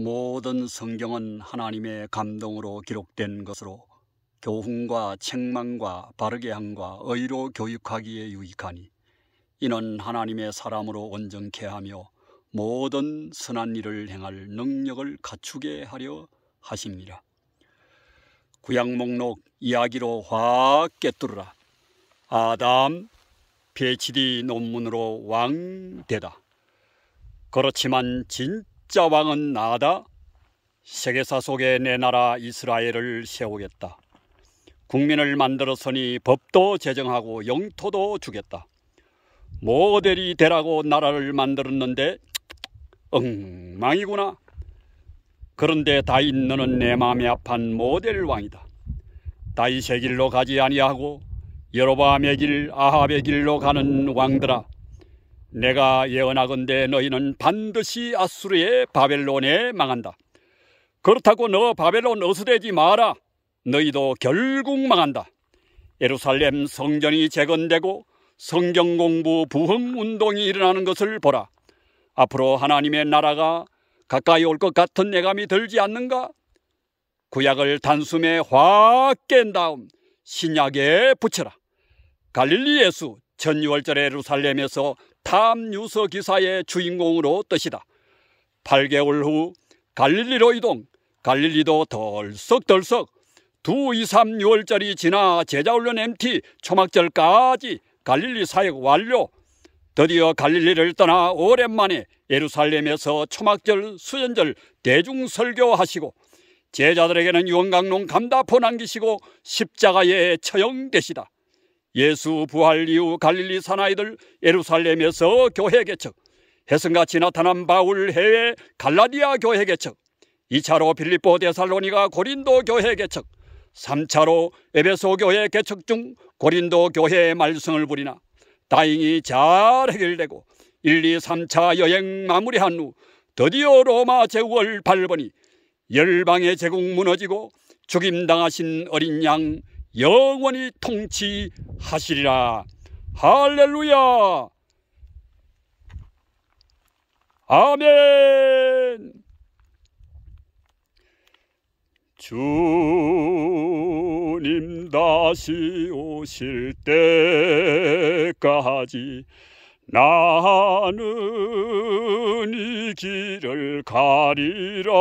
모든 성경은 하나님의 감동으로 기록된 것으로 교훈과 책망과 바르게 함과 의로 교육하기에 유익하니 이는 하나님의 사람으로 온전케 하며 모든 선한 일을 행할 능력을 갖추게 하려 하십니다. 구약 목록 이야기로 확깨뜨르라 아담 PhD 논문으로 왕되다. 그렇지만 진 진짜 왕은 나다. 세계사 속에 내 나라 이스라엘을 세우겠다. 국민을 만들어서니 법도 제정하고 영토도 주겠다. 모델이 되라고 나라를 만들었는데 엉망이구나. 그런데 다윗 너는 내 마음이 아픈 모델 왕이다. 다윗의 길로 가지 아니하고 여로보암의 길, 아합의 길로 가는 왕들아 내가 예언하건대 너희는 반드시 아수르의 바벨론에 망한다. 그렇다고 너 바벨론 어수대지 마라. 너희도 결국 망한다. 예루살렘 성전이 재건되고 성경 공부 부흥 운동이 일어나는 것을 보라. 앞으로 하나님의 나라가 가까이 올 것 같은 예감이 들지 않는가? 구약을 단숨에 확 깬 다음 신약에 붙여라. 갈릴리 예수 전유월절에 예루살렘에서 다음 뉴스 기사의 주인공으로 뜻이다 8개월 후 갈릴리로 이동, 갈릴리도 덜썩덜썩 2, 2, 3, 6월짜리 지나 제자훈련 MT 초막절까지 갈릴리 사역 완료. 드디어 갈릴리를 떠나 오랜만에 예루살렘에서 초막절, 수전절 대중설교 하시고 제자들에게는 유언강론 감다포 남기시고 십자가에 처형되시다. 예수 부활 이후 갈릴리 사나이들 예루살렘에서 교회 개척, 해승같이 나타난 바울 해외 갈라디아 교회 개척, 2차로 빌리보 데살로니가 고린도 교회 개척, 3차로 에베소 교회 개척 중 고린도 교회의 말씀을 부리나 다행히 잘 해결되고 1, 2, 3차 여행 마무리한 후 드디어 로마 제국을 밟으니 열방의 제국 무너지고 죽임당하신 어린 양 영원히 통치하시리라. 할렐루야! 아멘! 주님 다시 오실 때까지 나는 이 길을 가리라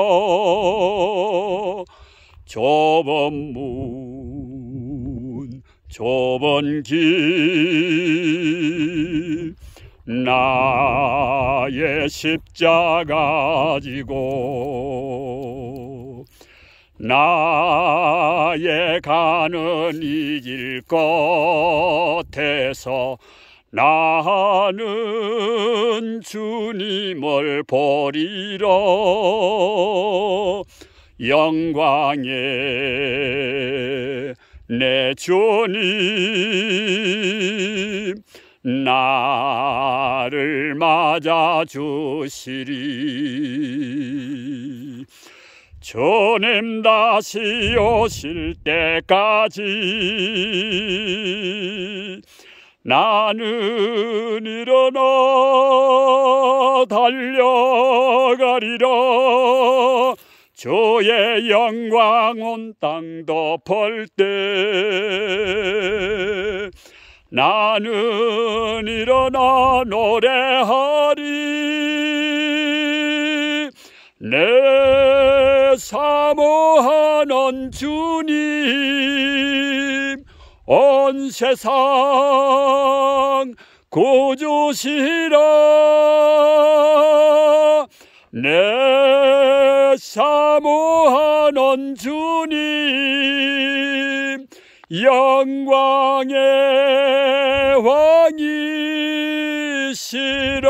좁은 문 좁은 길 나의 십자가 지고 나의 가는 이길것에서 나는 주님을 버리러 영광에 내 주님 나를 맞아 주시리 주님 다시 오실 때까지 나는 일어나 달려가리라 주의 영광 온 땅 덮을 때 나는 일어나 노래하리 내 사모하는 주님 온 세상 구주시라 내 사모하는 주님 영광의 왕이시라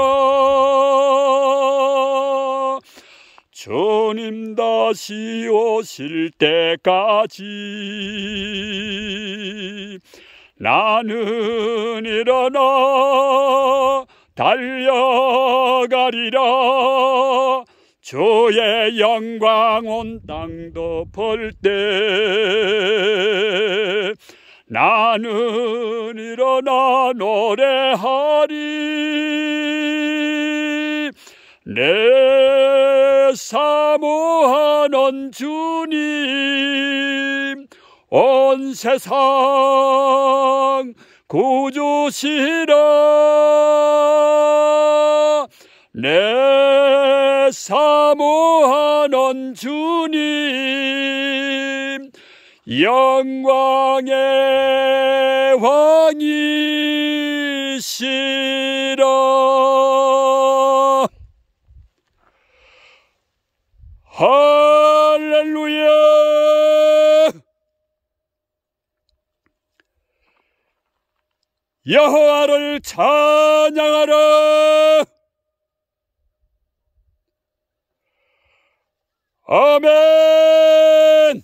주님 다시 오실 때까지 나는 일어나 달려가리라 주의 영광 온 땅도 볼 때 나는 일어나 노래하리 내 사모하는 주님 온 세상 구주시라 내 사모하는 주님 영광의 왕이시라 할렐루야 여호와를 찬양하라 아멘!